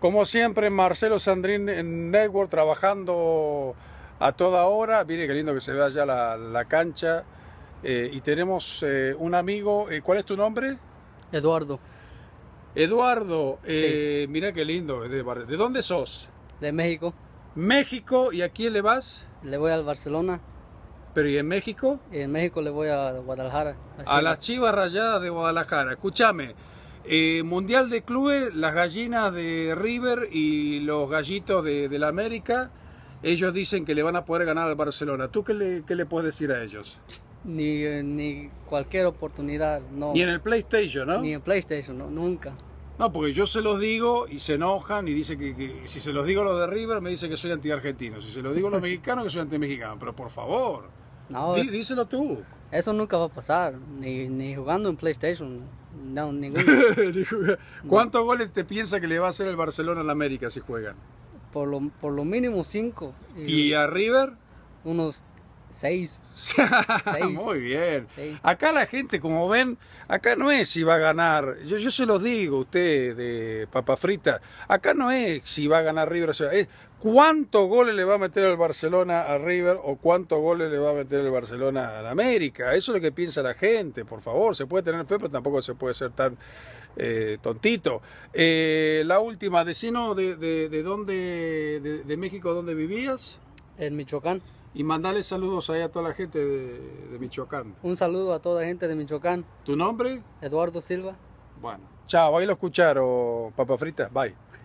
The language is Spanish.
Como siempre, Marcelo Sandrín en Network trabajando a toda hora. Mire qué lindo que se ve allá la, cancha. Eh, y tenemos eh, un amigo. Eh, ¿Cuál es tu nombre? Eduardo. Eduardo, mira qué lindo. De, dónde sos? De México. México, ¿y a quién le vas? Le voy al Barcelona. ¿Pero y en México? Y en México le voy a Guadalajara. A, a las Chivas Rayadas de Guadalajara. Escúchame. Eh, mundial de clubes, las gallinas de River y los gallitos de, la América, ellos dicen que le van a poder ganar al Barcelona. ¿Tú qué le, puedes decir a ellos? Eh, ni, cualquier oportunidad, no. Ni en el PlayStation, ¿no? Ni en PlayStation, no, nunca. No, porque yo se los digo y se enojan y dicen que, si se los digo a los de River me dicen que soy anti-argentino, si se los digo a los mexicanos que soy anti-mexicano, pero por favor. No, díselo tú. Eso nunca va a pasar, ni, ni jugando en PlayStation. No, ¿Cuántos goles te piensa que le va a hacer el Barcelona al América si juegan? Por lo, por lo mínimo cinco. ¿Y, ¿Y a River? Unos Seis. Muy bien. Acá la gente, como ven, acá no es si va a ganar. Yo, yo se los digo a usted de papa frita. Acá no es si va a ganar River. es cuánto goles le va a meter el Barcelona a River o cuántos goles le va a meter el Barcelona al América. Eso es lo que piensa la gente, por favor. Se puede tener fe, pero tampoco se puede ser tan eh, tontito. Eh, la última, decino de, de, de dónde, de, de México, ¿dónde vivías? En Michoacán. Y mandale saludos ahí a toda la gente de, Michoacán. Un saludo a toda la gente de Michoacán. ¿Tu nombre? Eduardo Silva. Bueno, chao, ahí lo escucharon, papa frita, bye.